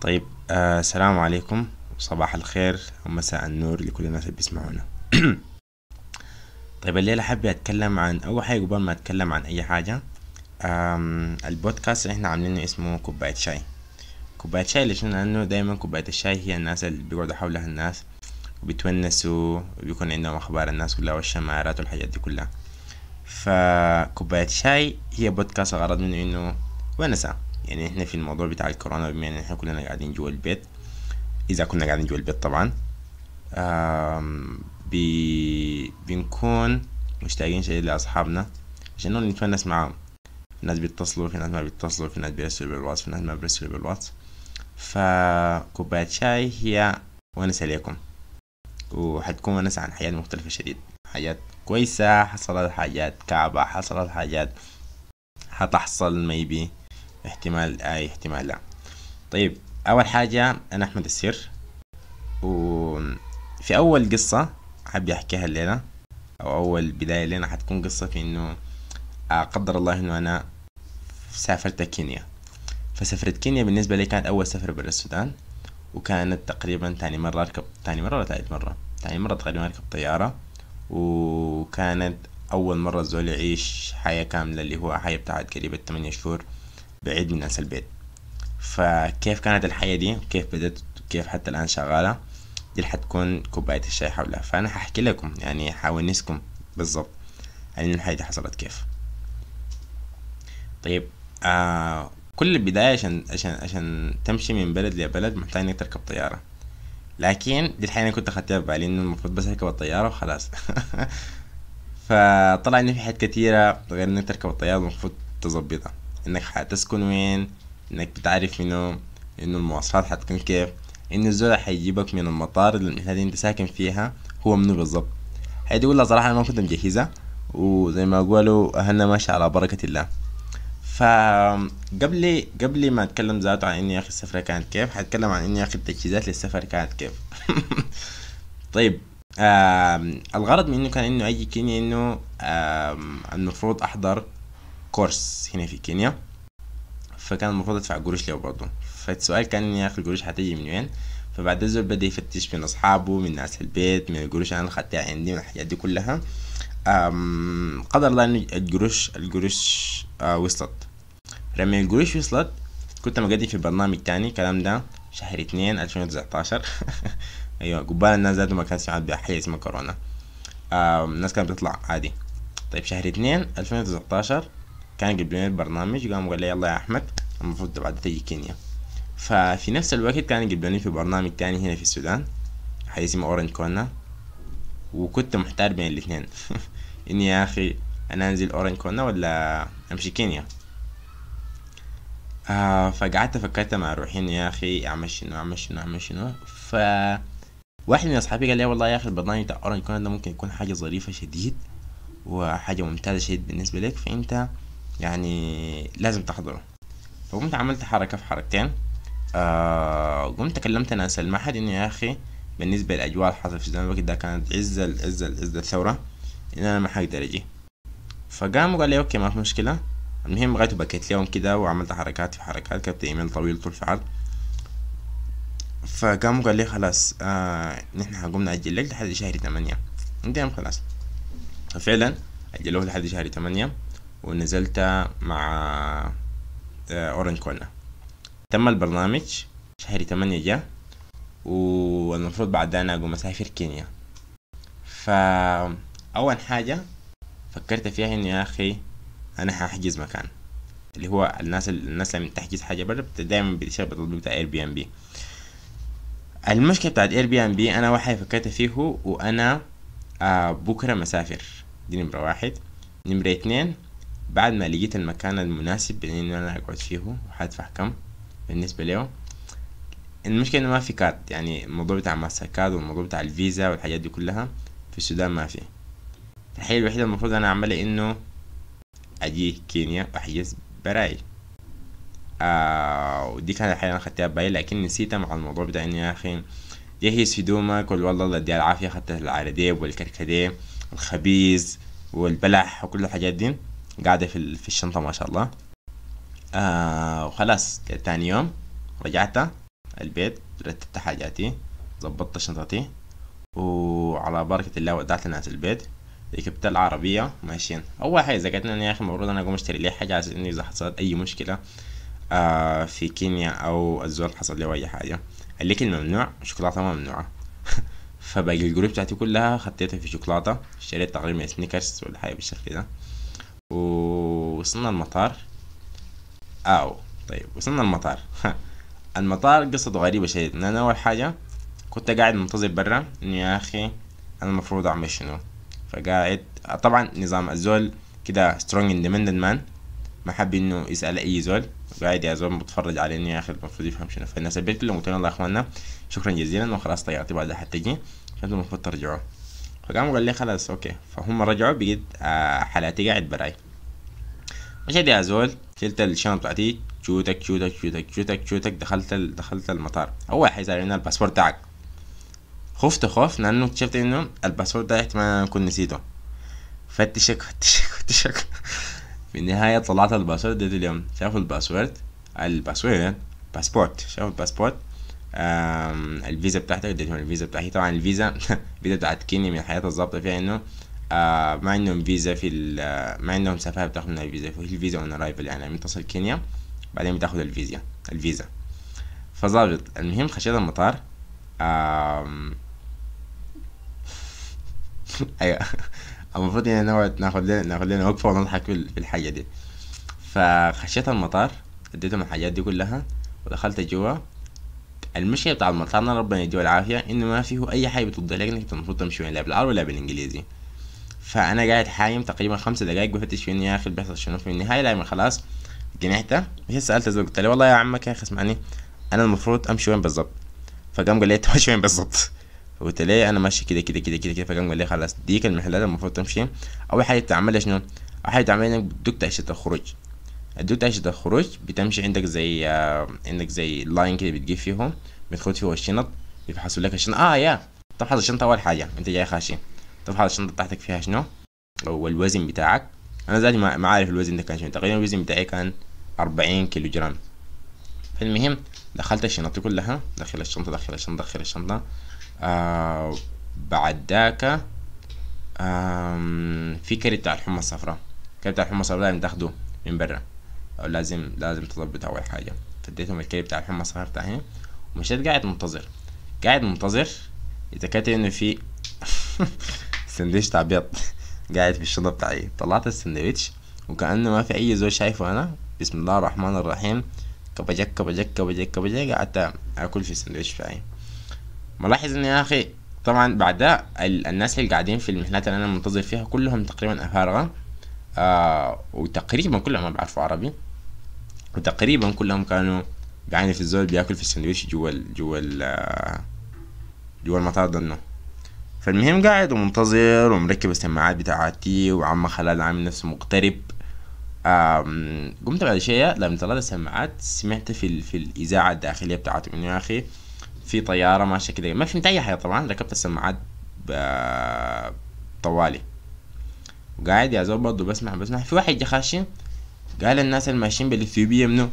طيب آه السلام عليكم صباح الخير ومساء النور لكل الناس اللي بيسمعونا طيب الليلة حابة أتكلم عن أول حاجة قبل ما أتكلم عن أي حاجة البودكاست اللي احنا عاملينه اسمه كوباية شاي كوباية شاي ليش لأنه دايما كوباية الشاي هي الناس اللي بيقعدوا حولها الناس وبيتونسوا وبيكون عندهم أخبار الناس كلها والشمارات والحاجات دي كلها فكوباية شاي هي بودكاست غرض منه إنه ونسة يعني احنا في الموضوع بتاع الكورونا بما ان احنا كلنا قاعدين جوا البيت اذا كنا قاعدين جوا البيت طبعا بي بنكون مشتاقين شديد لاصحابنا عشان نتونس معاهم في ناس بيتصلوا في ناس ما بيتصلوا في ناس بيرسلوا بالواتس في ناس ما بيرسلوا بالواتس فكوباية شاي هي ونس عليكم وحتكون ونس عن حاجات مختلفة شديد حاجات كويسة حصلت حاجات كعبة حصلت حاجات حتحصل ميبي احتمال اي احتمال لا طيب اول حاجة انا احمد السر وفي اول قصة حبي احكيها الليلة او اول بداية لنا حتكون قصة في انه آه، قدر الله انه انا سافرت كينيا فسفرة كينيا بالنسبة لي كانت اول سفر برا السودان وكانت تقريبا تاني مرة اركب تاني مرة ولا تالت مرة تاني مرة تقريبا اركب طيارة وكانت اول مرة زول يعيش حياة كاملة اللي هو حياة بتاعت قريبة 8 شهور بعيد من ناس البيت فكيف كانت الحياة دي كيف بدأت كيف حتى الآن شغالة دي حتكون كوباية الشاي حولها فأنا هحكي لكم يعني حونسكم بالضبط يعني الحياة دي حصلت كيف طيب آه كل البداية عشان عشان عشان تمشي من بلد لبلد محتاج انك تركب طيارة لكن دي الحقيقة انا كنت اخدتها ببالي انه المفروض بس اركب الطيارة وخلاص فطلع ان في حاجات كتيرة غير انك تركب الطيارة المفروض تظبطها انك حتسكن وين انك بتعرف منو انه المواصلات حتكون كيف ان الزول حيجيبك من المطار اللي انت ساكن فيها هو منو بالظبط هيدي والله كلها صراحه انا ما كنت مجهزها وزي ما قالوا اهلنا ماشي على بركه الله فقبل قبل ما اتكلم ذاته عن اني اخي السفرة كانت كيف حتكلم عن اني اخي التجهيزات للسفر كانت كيف طيب الغرض منه كان انه اجي كينيا انه المفروض احضر كورس هنا في كينيا فكان المفروض ادفع قروش ليه برضه فالسؤال كان يا اخي الجروش هتيجي من وين فبعد الزول بدا يفتش من اصحابه من ناس البيت من الجروش انا خدتها عندي من الحاجات دي كلها قدر الله ان الجروش الجروش آه، وصلت لما الجروش وصلت كنت مقدم في برنامج تاني الكلام ده شهر اتنين الفين وتسعتاشر ايوه قبال الناس ذاته ما كان سمعت بحاجة اسمها كورونا الناس كانت بتطلع عادي طيب شهر اتنين الفين وتسعتاشر كان قبل البرنامج قام قال لي يلا يا احمد المفروض بعد تجي كينيا ففي نفس الوقت كان جاب في برنامج تاني هنا في السودان حي اسمه اورنج كونا وكنت محتار بين الاثنين اني يا اخي انا انزل اورنج كونا ولا امشي كينيا آه فقعدت فكرت مع روحي اني يا اخي اعمل شنو اعمل شنو اعمل شنو ف واحد من اصحابي قال لي والله يا اخي البرنامج بتاع اورنج كونا ده ممكن يكون حاجه ظريفه شديد وحاجه ممتازه شديد بالنسبه لك فانت يعني لازم تحضره فقمت عملت حركة في حركتين آه قمت كلمت ناس المعهد إنه يا أخي بالنسبة للأجواء الحاصلة في الوقت ده كانت عز عز عز الثورة إن أنا ما حقدر أجي فقام وقال لي أوكي ما في مشكلة المهم غيت بكيت اليوم كده وعملت حركات في حركات كتبت إيميل طويل طول في عرض وقال لي خلاص آه نحن هنقوم نأجل لك لحد شهر ثمانية قلت خلاص ففعلا أجلوه لحد شهر ثمانية ونزلت مع اورنج آه، كولا تم البرنامج شهر تمانية جاء والمفروض بعدها انا اقوم اسافر كينيا فا اول حاجه فكرت فيها انه يا اخي انا هحجز مكان اللي هو الناس الناس لما تحجز حاجه برا دايما بتشرب بتطلب بتاع اير بي ام بي المشكله بتاعت اير بي ام بي انا واحد فكرت فيه وانا آه بكره مسافر دي نمره واحد نمره اتنين بعد ما لقيت المكان المناسب ان انا اقعد فيه وحادفع كم بالنسبه له المشكله انه ما في كارد يعني الموضوع بتاع ماستر كارد والموضوع بتاع الفيزا والحاجات دي كلها في السودان ما في الحاجه الوحيده المفروض انا اعملها انه اجي كينيا واحجز براي آه ودي كانت الحاجه انا اخدتها باي لكن نسيتها مع الموضوع بتاع انه يا اخي جهز في دومك والله الله يديها العافيه اخدت العرديب والكركديه الخبيز والبلح وكل الحاجات دي قاعدة في, في الشنطة ما شاء الله آه وخلاص تاني يوم رجعت البيت رتبت حاجاتي ظبطت شنطتي وعلى بركة الله ودعت الناس البيت ركبت العربية ماشيين أول حاجة ذكرتني أنا يا أخي المفروض أنا أقوم أشتري لي حاجة عشان إني إذا حصلت أي مشكلة آه في كينيا أو الزول حصل لي أي حاجة الأكل ممنوع الشوكولاتة ممنوعة فباقي الجروب بتاعتي كلها خطيتها في شوكولاتة اشتريت تقريبا سنيكرز ولا حاجة بالشكل ده ووصلنا المطار او آه، طيب وصلنا المطار المطار قصته غريبة شديد ان انا اول حاجة كنت قاعد منتظر برا انه يا اخي انا المفروض اعمل شنو فقاعد طبعا نظام الزول كده strong independent man ما حب انه يسال اي زول قاعد يا زول بتفرج على انه يا اخي المفروض يفهم شنو فالناس البيت كلهم قلت لهم الله يا اخواننا شكرا جزيلا وخلاص طيارتي بعدها حتجي فانتم المفروض ترجعوا فقام قال لي خلاص اوكي فهم رجعوا بقيت آه، حالاتي قاعد براي مشيت يا زول شلت الشنطة بتاعتي شوتك شوتك شوتك شوتك شوتك دخلت ال... دخلت المطار اول حاجة لنا الباسبور تاعك خفت خوف لانه اكتشفت انه الباسبور تاعي ما كنت نسيته فتشك فتشك فتشك في النهاية طلعت الباسورد ديت اليوم شافوا الباسورد الباسورد باسبورت شافوا الباسبورت الفيزا بتاعتك اديتهم الفيزا بتاعتي طبعا الفيزا الفيزا بتاعت كينيا من الحياة الظابطة فيها انه آه، ما عندهم فيزا في آه، ما عندهم سفاهة بتاخد منها الفيزا فهي الفيزا اون ارايفل يعني من تصل كينيا بعدين بتاخد الفيزا الفيزا فظابط المهم خشيت المطار ايوه المفروض يعني نقعد ناخد لنا ناخد لنا وقفه ونضحك في الحاجه دي فخشيت المطار اديتهم الحاجات دي كلها ودخلت جوا المشكله بتاع مطلعنا ربنا يديه العافيه ان ما فيه اي حاجه بتضيع لك انك المفروض تمشي وين لا بالعربي ولا بالانجليزي فانا قاعد حايم تقريبا خمس دقايق وفتش فين يا اخي بيحصل شنو في النهايه لما خلاص جنحته هي سالت زوجي قلت له والله يا عمك يا اخي اسمعني انا المفروض امشي وين بالظبط فقام قال لي انت ماشي وين بالظبط قلت له انا ماشي كده كده كده كده كده فقام قال لي خلاص ديك المحلات المفروض تمشي اول حاجه تعملها شنو اول حاجه تعملها انك بدك تاشيره الخروج الدوت اش ده خروج بتمشي عندك زي آه، عندك زي لاين كده بتجيب فيهم بتخد فيه الشنط بيفحصوا لك الشنط اه يا تفحص الشنطه اول حاجه انت جاي خاشي تفحص الشنطه بتاعتك فيها شنو والوزن بتاعك انا ذاتي ما عارف الوزن ده كان شنو تقريبا الوزن بتاعي كان 40 كيلو جرام فالمهم دخلت الشنطة كلها داخل الشنطه داخل الشنطه داخل الشنطه آه بعد ذاك في كريت بتاع الحمى الصفراء كريت بتاع الحمى الصفراء لازم تاخده من برا لازم لازم تظبط اول حاجه فديتهم الكي بتاع الحمى صغرت اهي ومشيت قاعد منتظر قاعد منتظر اتاكدت انه في سندويش تاع بيض قاعد في الشنطه بتاعي طلعت السندويش وكانه ما في اي زول شايفه انا بسم الله الرحمن الرحيم كبجك كبجك كبجك كبجك قعدت اكل في السندويش بتاعي ملاحظ ان يا اخي طبعا بعد الناس اللي قاعدين في المحلات اللي انا منتظر فيها كلهم تقريبا افارغه آه وتقريبا كلهم ما بيعرفوا عربي وتقريبا كلهم كانوا بعيني في الزول بياكل في السندويش جوا ال جوا ال آه، جوا المطار ضنه فالمهم قاعد ومنتظر ومركب السماعات بتاعتي وعم خلال عامل نفسه مقترب قمت بعد شوية لما طلعت السماعات سمعت في, ال... في الإذاعة الداخلية بتاعتهم إنه يا أخي في طيارة ماشية كده ما فهمت أي حاجة طبعا ركبت السماعات طوالي وقاعد يا زول برضه بسمع بسمع في واحد جا خاشي قال الناس ماشيين بالاثيوبيه منو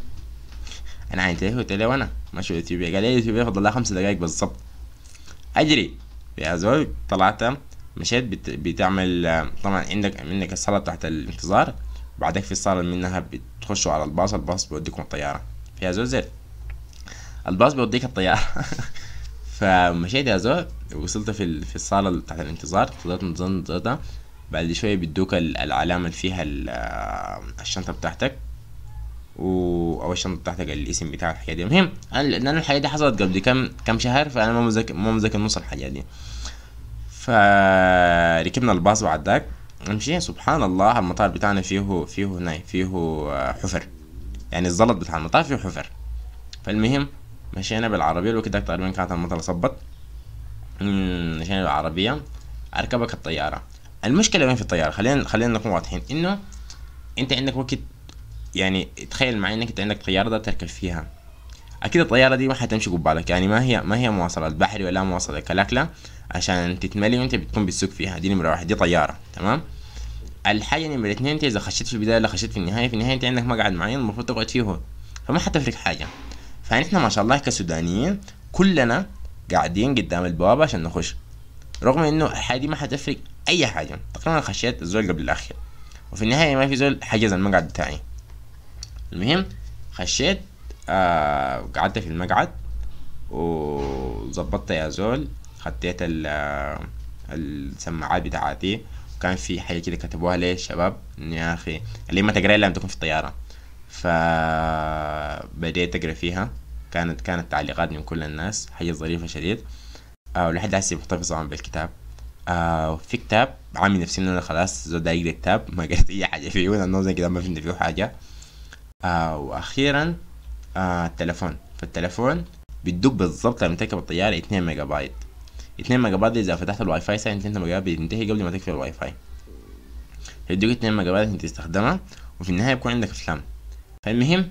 انا عينتهي قلت له وانا ماشي بالاثيوبيه قال لي الاثيوبيه فضل لها خمس دقايق بالظبط اجري يا زول طلعت مشيت بت... بتعمل طبعا عندك منك الصاله بتاعت الانتظار بعدك في الصاله منها بتخشوا على الباص الباص بيوديكم الطياره فيها زول زيت الباص بيوديك الطياره فمشيت يا زول وصلت في في الصاله بتاعت الانتظار فضلت نظرت بعد شوية بيدوك العلامة اللي فيها آه، الشنطة بتاعتك و... او الشنطه بتاعتك الاسم بتاع الحاجه دي المهم انا لان انا الحاجه دي حصلت قبل كم كم شهر فانا ما مذاكر ما مذاكر نص الحاجه دي فركبنا الباص بعد ذاك نمشي سبحان الله المطار بتاعنا فيه فيه هنا فيه آه، حفر يعني الزلط بتاع المطار فيه حفر فالمهم مشينا بالعربيه الوقت ده تقريبا كانت المطر صبت مشينا بالعربيه اركبك الطياره المشكله وين في الطياره خلينا خلينا نكون واضحين انه انت عندك وقت يعني تخيل معي انك انت عندك طياره ده تركب فيها اكيد الطياره دي ما حتمشي قبالك يعني ما هي ما هي مواصلات بحري ولا مواصلات كلاكلا عشان تتملي وانت بتكون بتسوق فيها دي نمره واحد دي طياره تمام الحاجه نمره اتنين انت اذا خشيت في البدايه ولا خشيت في النهايه في النهايه انت عندك مقعد معين المفروض تقعد فيه فما حتفرق حاجه فنحن ما شاء الله كسودانيين كلنا قاعدين قدام البوابه عشان نخش رغم انه الحاجه دي ما حتفرق اي حاجه تقريبا خشيت الزول قبل الاخير وفي النهايه ما في زول حجز المقعد بتاعي المهم خشيت آه قعدت في المقعد وظبطت يا زول خديت آه، السماعات بتاعتي وكان في حاجه كده كتبوها لي الشباب يا اخي اللي ما تقرا الا لما تكون في الطياره فبديت اقرا فيها كانت كانت تعليقات من كل الناس حاجه ظريفه شديد آه، ولحد هسه محتفظ بالكتاب آه، في كتاب عامل نفسي ان انا خلاص ده اقرا كتاب ما قريت اي حاجه فيه لانه زي كده ما فهمت فيه حاجه آه واخيرا آه التلفون فالتلفون بتدوب بالظبط لما تركب الطياره 2 ميجا بايت 2 ميجا بايت اذا فتحت الواي فاي ساعه 2 ميجا بايت بتنتهي قبل ما تقفل الواي فاي هيديك 2 ميجا بايت انت تستخدمها وفي النهايه بيكون عندك افلام فالمهم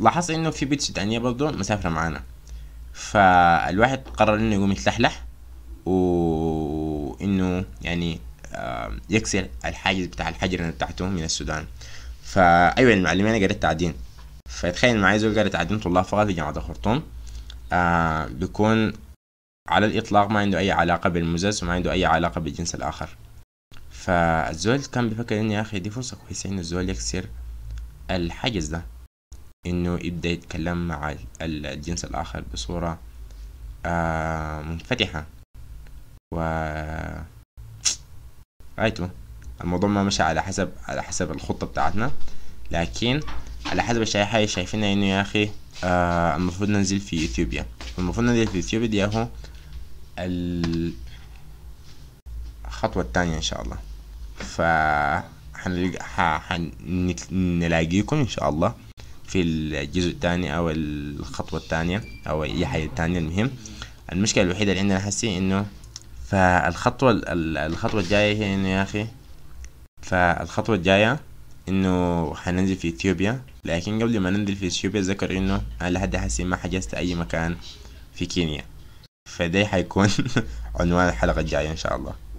لاحظت انه في بيتش تانية برضه مسافره معانا فالواحد قرر انه يقوم يتلحلح و انه يعني يكسر الحاجز بتاع الحجر بتاعته من السودان فايوه المعلمين قالت تعدين فتخيل معايا زول قالت تعدين طلاب فقط في جامعه الخرطوم آه، بيكون على الاطلاق ما عنده اي علاقه بالمزز وما عنده اي علاقه بالجنس الاخر فالزول كان بيفكر انه يا اخي دي فرصه كويسه انه الزول يكسر الحجز ده انه يبدا يتكلم مع الجنس الاخر بصوره آه، منفتحه و ايتو الموضوع ما مشى على حسب على حسب الخطه بتاعتنا لكن على حسب الشريحه شايفينها انه يعني يا اخي آه المفروض ننزل في اثيوبيا المفروض ننزل في اثيوبيا دي اهو الخطوه الثانيه ان شاء الله ف هنلاقيكم ان شاء الله في الجزء الثاني او الخطوه الثانيه او اي حاجه ثانيه المهم المشكله الوحيده اللي عندنا هسي انه فالخطوة الخطوة الجاية هي انه يا اخي فالخطوة الجاية انه حننزل في اثيوبيا لكن قبل ما ننزل في اثيوبيا ذكر انه انا لحد حسي ما حجزت اي مكان في كينيا فده حيكون عنوان الحلقة الجاية ان شاء الله